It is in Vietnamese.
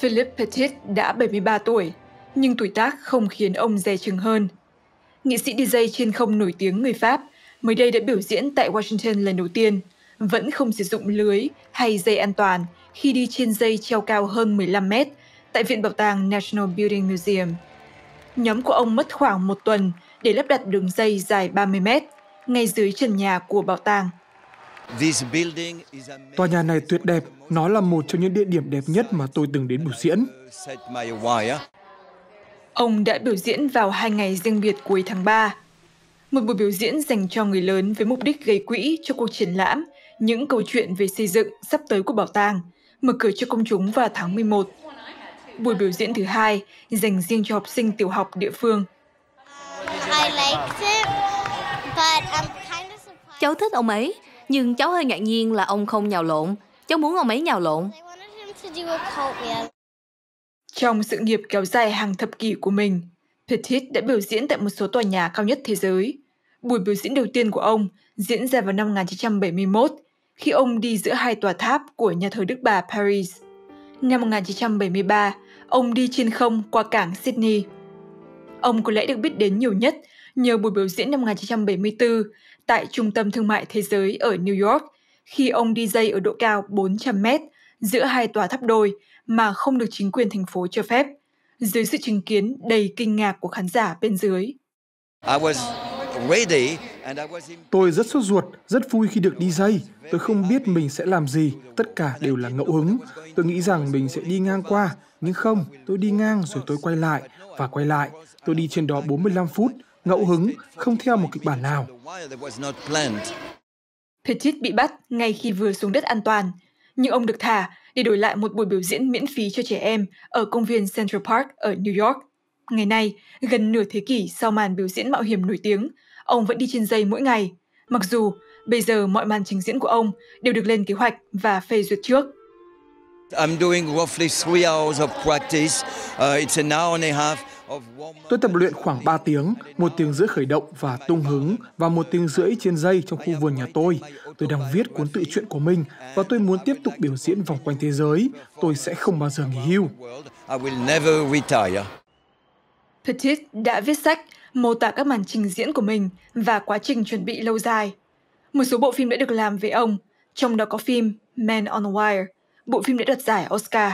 Philip Petit đã 73 tuổi, nhưng tuổi tác không khiến ông dè chừng hơn. Nghị sĩ DJ trên không nổi tiếng người Pháp mới đây đã biểu diễn tại Washington lần đầu tiên, vẫn không sử dụng lưới hay dây an toàn khi đi trên dây treo cao hơn 15 mét tại Viện Bảo tàng National Building Museum. Nhóm của ông mất khoảng một tuần để lắp đặt đường dây dài 30 mét ngay dưới trần nhà của bảo tàng Tòa nhà này tuyệt đẹp, nó là một trong những địa điểm đẹp nhất mà tôi từng đến biểu diễn. Uh, ông đã biểu diễn vào hai ngày riêng biệt cuối tháng 3. Một buổi biểu diễn dành cho người lớn với mục đích gây quỹ cho cuộc triển lãm Những câu chuyện về xây dựng sắp tới của bảo tàng, mở cửa cho công chúng vào tháng 11. Buổi biểu diễn thứ hai dành riêng cho học sinh tiểu học địa phương. Cháu thích ông ấy, nhưng cháu hơi ngạc nhiên là ông không nhào lộn. Cháu muốn ông ấy nhào lộn. Trong sự nghiệp kéo dài hàng thập kỷ của mình, Petit đã biểu diễn tại một số tòa nhà cao nhất thế giới. Buổi biểu diễn đầu tiên của ông diễn ra vào năm 1971, khi ông đi giữa hai tòa tháp của nhà thờ Đức Bà Paris. Năm 1973, ông đi trên không qua cảng Sydney. Ông có lẽ được biết đến nhiều nhất nhờ buổi biểu diễn năm 1974 tại Trung tâm Thương mại Thế giới ở New York khi ông đi dây ở độ cao 400 mét giữa hai tòa tháp đôi mà không được chính quyền thành phố cho phép, dưới sự chứng kiến đầy kinh ngạc của khán giả bên dưới. Tôi rất sốt ruột, rất vui khi được đi dây. Tôi không biết mình sẽ làm gì, tất cả đều là ngẫu hứng. Tôi nghĩ rằng mình sẽ đi ngang qua, nhưng không, tôi đi ngang rồi tôi quay lại và quay lại. Tôi đi trên đó 45 phút ngẫu hứng, không theo một kịch bản nào. Petit bị bắt ngay khi vừa xuống đất an toàn, nhưng ông được thả để đổi lại một buổi biểu diễn miễn phí cho trẻ em ở công viên Central Park ở New York. Ngày nay, gần nửa thế kỷ sau màn biểu diễn mạo hiểm nổi tiếng, ông vẫn đi trên dây mỗi ngày, mặc dù bây giờ mọi màn trình diễn của ông đều được lên kế hoạch và phê duyệt trước. I'm doing roughly three hours of practice. Uh, it's an hour and a half. Tôi tập luyện khoảng 3 tiếng, một tiếng rưỡi khởi động và tung hứng và một tiếng rưỡi trên dây trong khu vườn nhà tôi. Tôi đang viết cuốn tự truyện của mình và tôi muốn tiếp tục biểu diễn vòng quanh thế giới. Tôi sẽ không bao giờ nghỉ hưu. Petit đã viết sách mô tả các màn trình diễn của mình và quá trình chuẩn bị lâu dài. Một số bộ phim đã được làm về ông, trong đó có phim Man on a Wire, bộ phim đã đoạt giải Oscar.